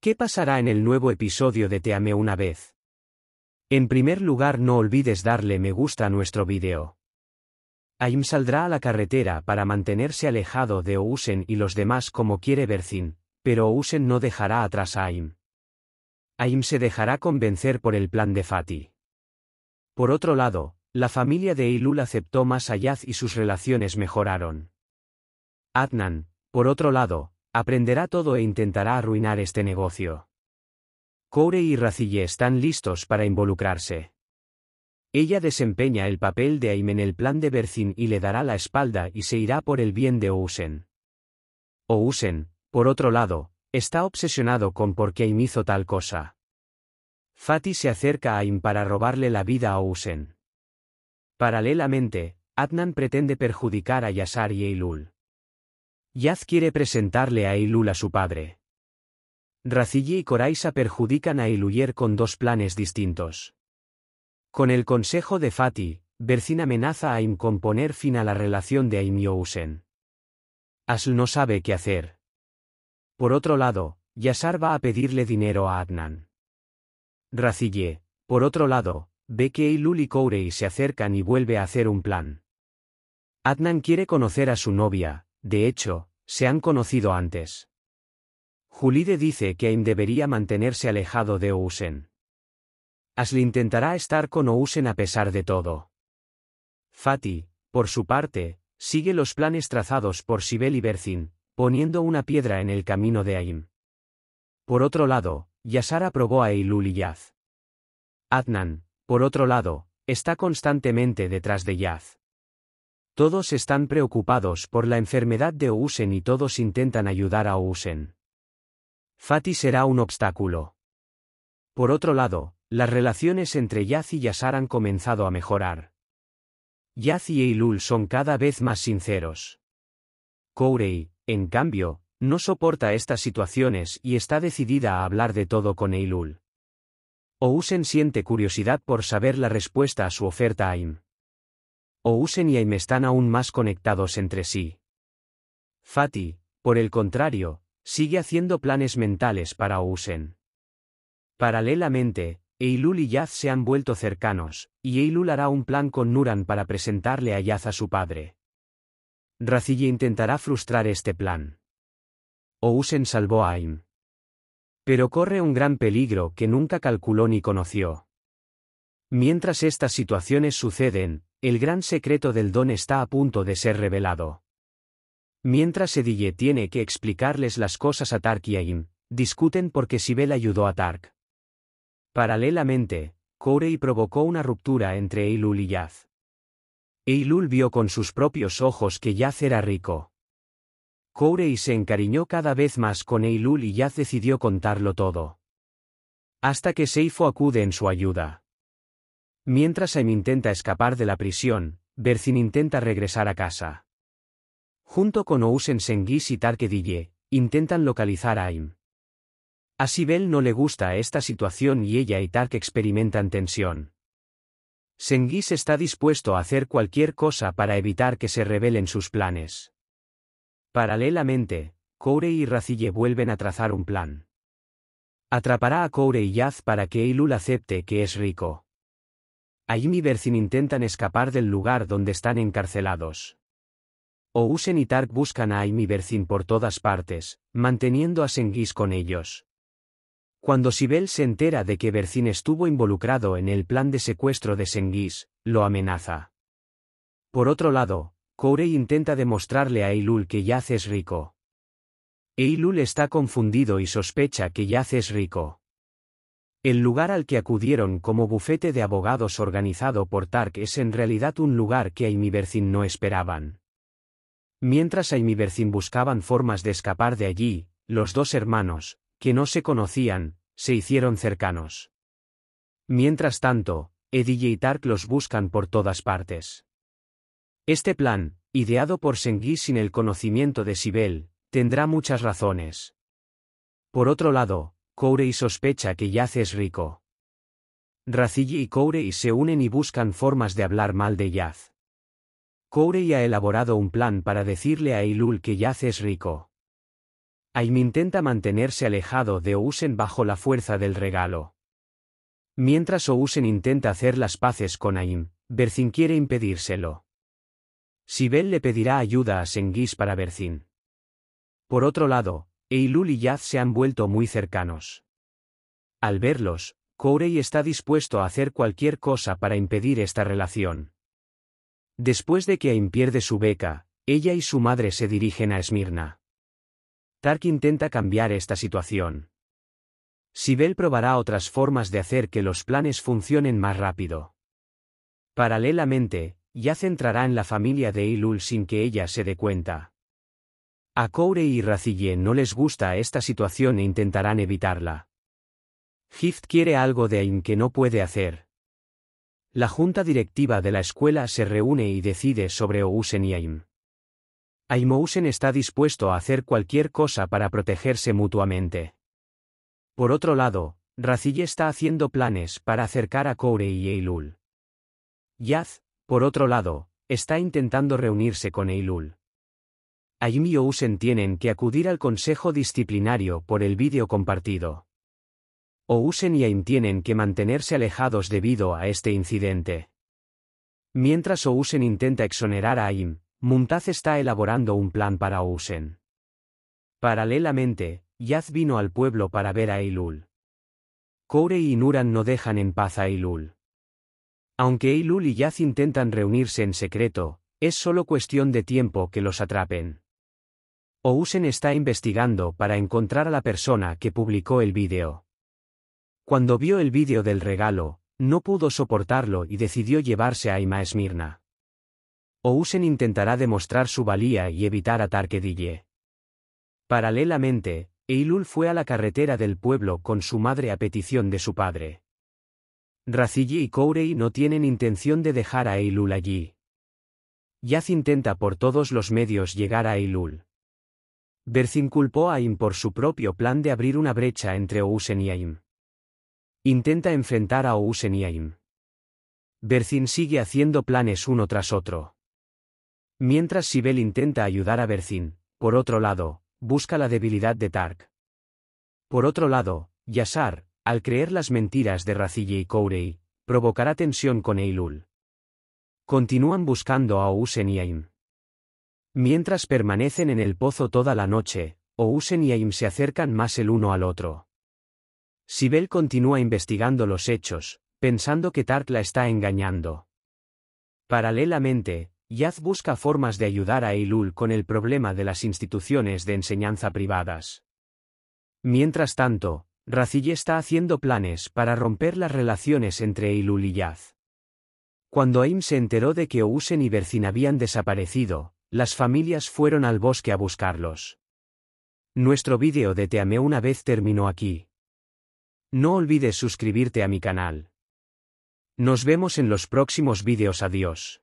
¿Qué pasará en el nuevo episodio de Te una vez? En primer lugar no olvides darle me gusta a nuestro vídeo. Aim saldrá a la carretera para mantenerse alejado de Ousen y los demás como quiere Bercin, pero Ousen no dejará atrás a Aim. Aim se dejará convencer por el plan de Fati. Por otro lado, la familia de Ilul aceptó más Ayaz y sus relaciones mejoraron. Adnan, por otro lado, Aprenderá todo e intentará arruinar este negocio. Koure y Racille están listos para involucrarse. Ella desempeña el papel de Aim en el plan de Berzin y le dará la espalda y se irá por el bien de Ousen. Ousen, por otro lado, está obsesionado con por qué Aim hizo tal cosa. Fatih se acerca a Aim para robarle la vida a Ousen. Paralelamente, Adnan pretende perjudicar a Yasar y Eilul. Yaz quiere presentarle a Ilul a su padre. Racille y Coraisa perjudican a Iluyer con dos planes distintos. Con el consejo de Fati, Bercin amenaza a Im con poner fin a la relación de Aim Asl no sabe qué hacer. Por otro lado, Yasar va a pedirle dinero a Adnan. Racille, por otro lado, ve que Ilul y Kourei se acercan y vuelve a hacer un plan. Adnan quiere conocer a su novia, de hecho, se han conocido antes. Julide dice que Aim debería mantenerse alejado de Ousen. Asli intentará estar con Ousen a pesar de todo. Fati, por su parte, sigue los planes trazados por Sibel y Berzin, poniendo una piedra en el camino de Aim. Por otro lado, Yasar aprobó a Eilul y Yaz. Adnan, por otro lado, está constantemente detrás de Yaz. Todos están preocupados por la enfermedad de Ousen y todos intentan ayudar a Ousen. Fati será un obstáculo. Por otro lado, las relaciones entre Yaz y Yasar han comenzado a mejorar. Yaz y Eilul son cada vez más sinceros. Kourei, en cambio, no soporta estas situaciones y está decidida a hablar de todo con Eilul. Ousen siente curiosidad por saber la respuesta a su oferta a Im. Ousen y AIM están aún más conectados entre sí. Fati, por el contrario, sigue haciendo planes mentales para Ousen. Paralelamente, Eilul y Yaz se han vuelto cercanos, y Eilul hará un plan con Nuran para presentarle a Yaz a su padre. Racille intentará frustrar este plan. Ousen salvó a Aim. Pero corre un gran peligro que nunca calculó ni conoció. Mientras estas situaciones suceden, el gran secreto del don está a punto de ser revelado. Mientras Edille tiene que explicarles las cosas a Tark y discuten porque Sibel ayudó a Tark. Paralelamente, Corey provocó una ruptura entre Eilul y Yaz. Eilul vio con sus propios ojos que Yaz era rico. Corey se encariñó cada vez más con Eilul y Yaz decidió contarlo todo. Hasta que Seifo acude en su ayuda. Mientras Aim intenta escapar de la prisión, Bercin intenta regresar a casa. Junto con Ousen Sengis y Dille, intentan localizar a Aim. A Sibel no le gusta esta situación y ella y Tark experimentan tensión. Sengis está dispuesto a hacer cualquier cosa para evitar que se revelen sus planes. Paralelamente, Koure y Racille vuelven a trazar un plan. Atrapará a Koure y Yaz para que Ilul acepte que es rico. Aim y intentan escapar del lugar donde están encarcelados. Ousen y Tark buscan a Aim y por todas partes, manteniendo a Senghis con ellos. Cuando Sibel se entera de que Bercin estuvo involucrado en el plan de secuestro de Senghis, lo amenaza. Por otro lado, Korey intenta demostrarle a Eilul que Yaz es rico. Eilul está confundido y sospecha que Yaz es rico. El lugar al que acudieron como bufete de abogados organizado por Tark es en realidad un lugar que Aimibercin no esperaban. Mientras Aimibercin buscaban formas de escapar de allí, los dos hermanos, que no se conocían, se hicieron cercanos. Mientras tanto, Edille y Tark los buscan por todas partes. Este plan, ideado por Sengui sin el conocimiento de Sibel, tendrá muchas razones. Por otro lado, y sospecha que Yaz es rico. Razigi y y se unen y buscan formas de hablar mal de Yaz. y ha elaborado un plan para decirle a Ilul que Yaz es rico. Aim intenta mantenerse alejado de Ousen bajo la fuerza del regalo. Mientras Ousen intenta hacer las paces con Aim, Berzin quiere impedírselo. Sibel le pedirá ayuda a Senguís para Berzin. Por otro lado, Eilul y Yaz se han vuelto muy cercanos. Al verlos, Corey está dispuesto a hacer cualquier cosa para impedir esta relación. Después de que Aim pierde su beca, ella y su madre se dirigen a Esmirna. Tark intenta cambiar esta situación. Sibel probará otras formas de hacer que los planes funcionen más rápido. Paralelamente, Yaz entrará en la familia de Eilul sin que ella se dé cuenta. A Koure y Racille no les gusta esta situación e intentarán evitarla. Gift quiere algo de AIM que no puede hacer. La junta directiva de la escuela se reúne y decide sobre Ousen y AIM. Ousen está dispuesto a hacer cualquier cosa para protegerse mutuamente. Por otro lado, Racille está haciendo planes para acercar a Koure y Eilul. Yaz, por otro lado, está intentando reunirse con Eilul. Aim y Ousen tienen que acudir al consejo disciplinario por el vídeo compartido. Ousen y Aim tienen que mantenerse alejados debido a este incidente. Mientras Ousen intenta exonerar a Aim, Muntaz está elaborando un plan para Ousen. Paralelamente, Yaz vino al pueblo para ver a Ilul. Koure y Nuran no dejan en paz a Ilul. Aunque Eilul y Yaz intentan reunirse en secreto, es solo cuestión de tiempo que los atrapen. Ousen está investigando para encontrar a la persona que publicó el vídeo. Cuando vio el vídeo del regalo, no pudo soportarlo y decidió llevarse a Ima Esmirna. Ousen intentará demostrar su valía y evitar a Tarkedille. Paralelamente, Eilul fue a la carretera del pueblo con su madre a petición de su padre. Racille y Kourei no tienen intención de dejar a Eilul allí. Yaz intenta por todos los medios llegar a Eilul. Berzin culpó a Im por su propio plan de abrir una brecha entre Ousen y Aim. Intenta enfrentar a Ousen y Aim. Berzin sigue haciendo planes uno tras otro. Mientras Sibel intenta ayudar a Berzin, por otro lado, busca la debilidad de Tark. Por otro lado, Yasar, al creer las mentiras de Racille y Kourei, provocará tensión con Eilul. Continúan buscando a Ousen y Aim. Mientras permanecen en el pozo toda la noche, Ousen y Aim se acercan más el uno al otro. Sibel continúa investigando los hechos, pensando que Tart la está engañando. Paralelamente, Yaz busca formas de ayudar a Eilul con el problema de las instituciones de enseñanza privadas. Mientras tanto, Racille está haciendo planes para romper las relaciones entre Eilul y Yaz. Cuando Aim se enteró de que Ousen y Bercin habían desaparecido, las familias fueron al bosque a buscarlos. Nuestro vídeo de Te amé una vez terminó aquí. No olvides suscribirte a mi canal. Nos vemos en los próximos vídeos. Adiós.